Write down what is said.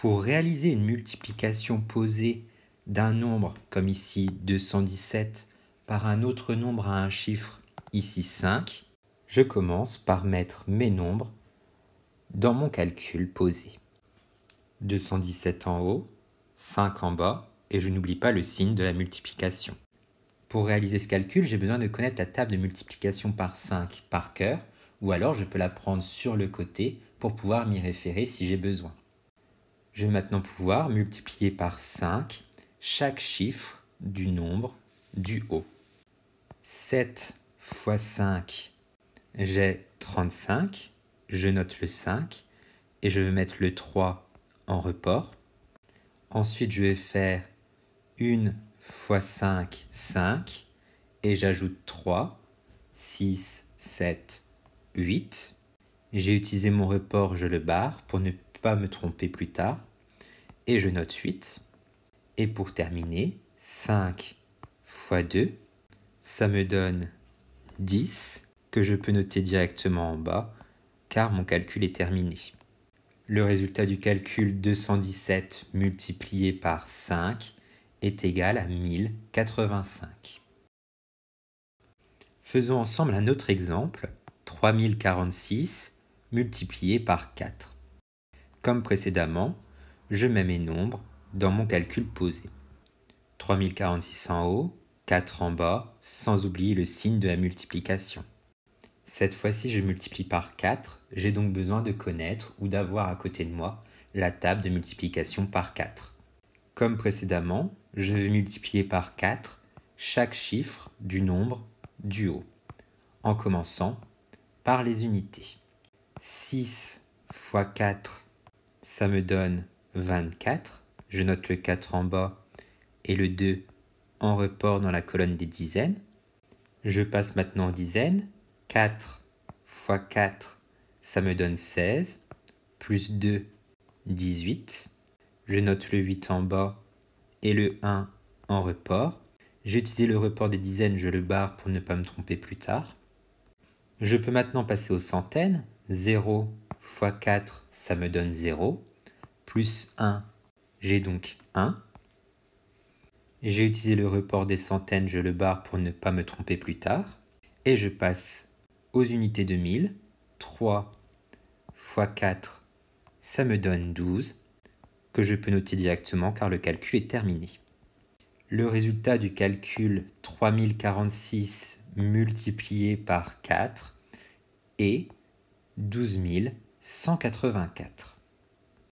Pour réaliser une multiplication posée d'un nombre, comme ici 217, par un autre nombre à un chiffre, ici 5, je commence par mettre mes nombres dans mon calcul posé. 217 en haut, 5 en bas, et je n'oublie pas le signe de la multiplication. Pour réaliser ce calcul, j'ai besoin de connaître la table de multiplication par 5 par cœur, ou alors je peux la prendre sur le côté pour pouvoir m'y référer si j'ai besoin. Je vais maintenant pouvoir multiplier par 5 chaque chiffre du nombre du haut. 7 fois 5, j'ai 35. Je note le 5 et je vais mettre le 3 en report. Ensuite, je vais faire 1 fois 5, 5 et j'ajoute 3, 6, 7, 8. J'ai utilisé mon report, je le barre pour ne pas me tromper plus tard et je note 8. Et pour terminer, 5 fois 2, ça me donne 10 que je peux noter directement en bas car mon calcul est terminé. Le résultat du calcul 217 multiplié par 5 est égal à 1085. Faisons ensemble un autre exemple, 3046 multiplié par 4. Comme précédemment, je mets mes nombres dans mon calcul posé. 3046 en haut, 4 en bas, sans oublier le signe de la multiplication. Cette fois-ci, je multiplie par 4, j'ai donc besoin de connaître ou d'avoir à côté de moi la table de multiplication par 4. Comme précédemment, je vais multiplier par 4 chaque chiffre du nombre du haut, en commençant par les unités. 6 x 4, ça me donne 24, je note le 4 en bas et le 2 en report dans la colonne des dizaines. Je passe maintenant aux dizaines. 4 x 4, ça me donne 16, plus 2, 18. Je note le 8 en bas et le 1 en report. J'ai utilisé le report des dizaines, je le barre pour ne pas me tromper plus tard. Je peux maintenant passer aux centaines. 0 x 4, ça me donne 0 plus 1. J'ai donc 1. J'ai utilisé le report des centaines, je le barre pour ne pas me tromper plus tard. Et je passe aux unités de 1000. 3 fois 4, ça me donne 12, que je peux noter directement car le calcul est terminé. Le résultat du calcul 3046 multiplié par 4 est 12184.